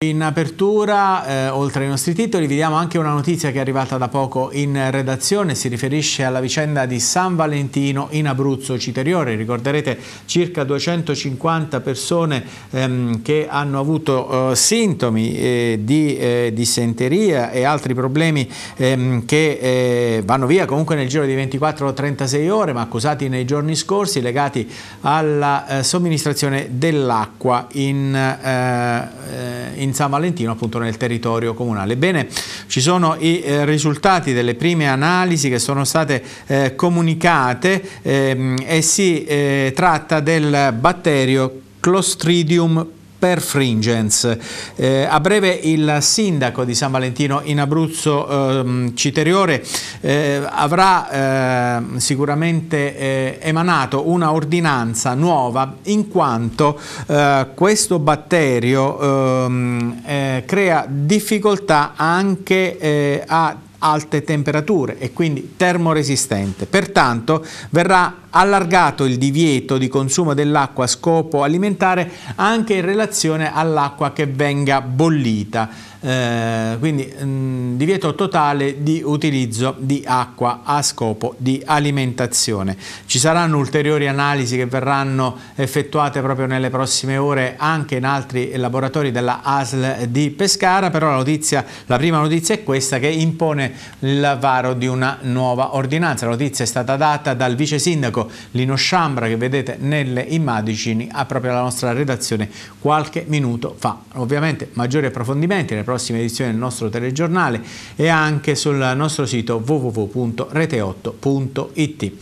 In apertura, eh, oltre ai nostri titoli, vediamo anche una notizia che è arrivata da poco in redazione, si riferisce alla vicenda di San Valentino in Abruzzo Citeriore. Ricorderete circa 250 persone ehm, che hanno avuto eh, sintomi eh, di eh, dissenteria e altri problemi ehm, che eh, vanno via comunque nel giro di 24 o 36 ore, ma accusati nei giorni scorsi legati alla eh, somministrazione dell'acqua in, in in San Valentino appunto nel territorio comunale. Bene, ci sono i eh, risultati delle prime analisi che sono state eh, comunicate ehm, e si eh, tratta del batterio Clostridium per Fringens. Eh, a breve il sindaco di San Valentino in Abruzzo, ehm, Citeriore, eh, avrà ehm, eh, sicuramente emanato una ordinanza nuova in quanto eh, questo batterio ehm, eh, crea difficoltà anche eh, a alte temperature e quindi termoresistente. Pertanto verrà allargato il divieto di consumo dell'acqua a scopo alimentare anche in relazione all'acqua che venga bollita, eh, quindi mh, mm, divieto totale di utilizzo di acqua a scopo di alimentazione. Ci saranno ulteriori analisi che verranno effettuate proprio nelle prossime ore anche in altri laboratori della ASL di Pescara, però la, notizia, la prima notizia è questa che impone il varo di una nuova ordinanza. La notizia è stata data dal vice sindaco Lino Sciambra che vedete nelle immagini a proprio la nostra redazione qualche minuto fa. Ovviamente maggiori approfondimenti nelle prossime edizioni del nostro telegiornale e anche sul nostro sito www.rete8.it.